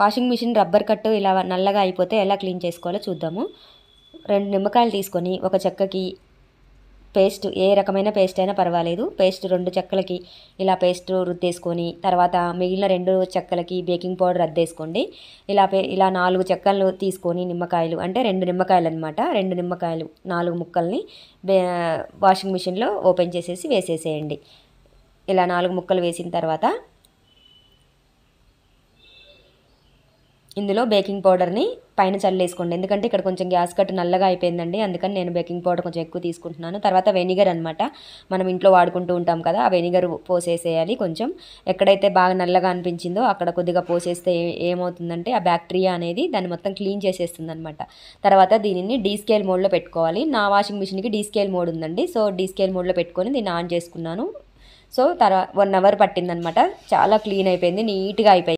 washing machine rubber కట్టు ఇలా నల్లగా అయిపోతే ఎలా క్లీన్ చేసుకోవాలో చూద్దాము రెండు నిమ్మకాయలు తీసుకొని ఒక చెక్కకి పేస్ట్ ఏ రకమైన పేస్ట్ అయినా పర్వాలేదు పేస్ట్ రెండు చెక్కలకి ఇలా పేస్ట్ రుద్దేసుకొని తర్వాత మిగిలిన రెండు చెక్కలకి బేకింగ్ పౌడర్ రద్దేసుకోండి ఇలా పే ఇలా నాలుగు చెక్కలు తీసుకొని నిమ్మకాయలు అంటే రెండు నిమ్మకాయలు అనమాట రెండు నిమ్మకాయలు నాలుగు ముక్కల్ని వాషింగ్ మిషన్లో ఓపెన్ చేసేసి వేసేసేయండి ఇలా నాలుగు ముక్కలు వేసిన తర్వాత ఇందులో బేకింగ్ పౌడర్ని పైన చల్లేసుకోండి ఎందుకంటే ఇక్కడ కొంచెం గ్యాస్ కట్టు నల్లగా అయిపోయిందండి అందుకని నేను బేకింగ్ పౌడర్ కొంచెం ఎక్కువ తీసుకుంటున్నాను తర్వాత వెనిగర్ అనమాట మనం ఇంట్లో వాడుకుంటూ ఉంటాం కదా ఆ వెనిగర్ పోసేసేయాలి కొంచెం ఎక్కడైతే బాగా నల్లగా అనిపించిందో అక్కడ కొద్దిగా పోసేస్తే ఏమవుతుందంటే ఆ బ్యాక్టీరియా అనేది దాన్ని మొత్తం క్లీన్ చేసేస్తుంది అనమాట తర్వాత దీనిని డీ స్కేల్ మోడ్లో పెట్టుకోవాలి నా వాషింగ్ మిషన్కి డీ స్కేల్ మోడ్ ఉందండి సో డీ స్కేల్ మోడ్లో పెట్టుకొని దీన్ని ఆన్ చేసుకున్నాను సో తర్వాత వన్ అవర్ పట్టిందనమాట చాలా క్లీన్ అయిపోయింది నీట్గా అయిపోయింది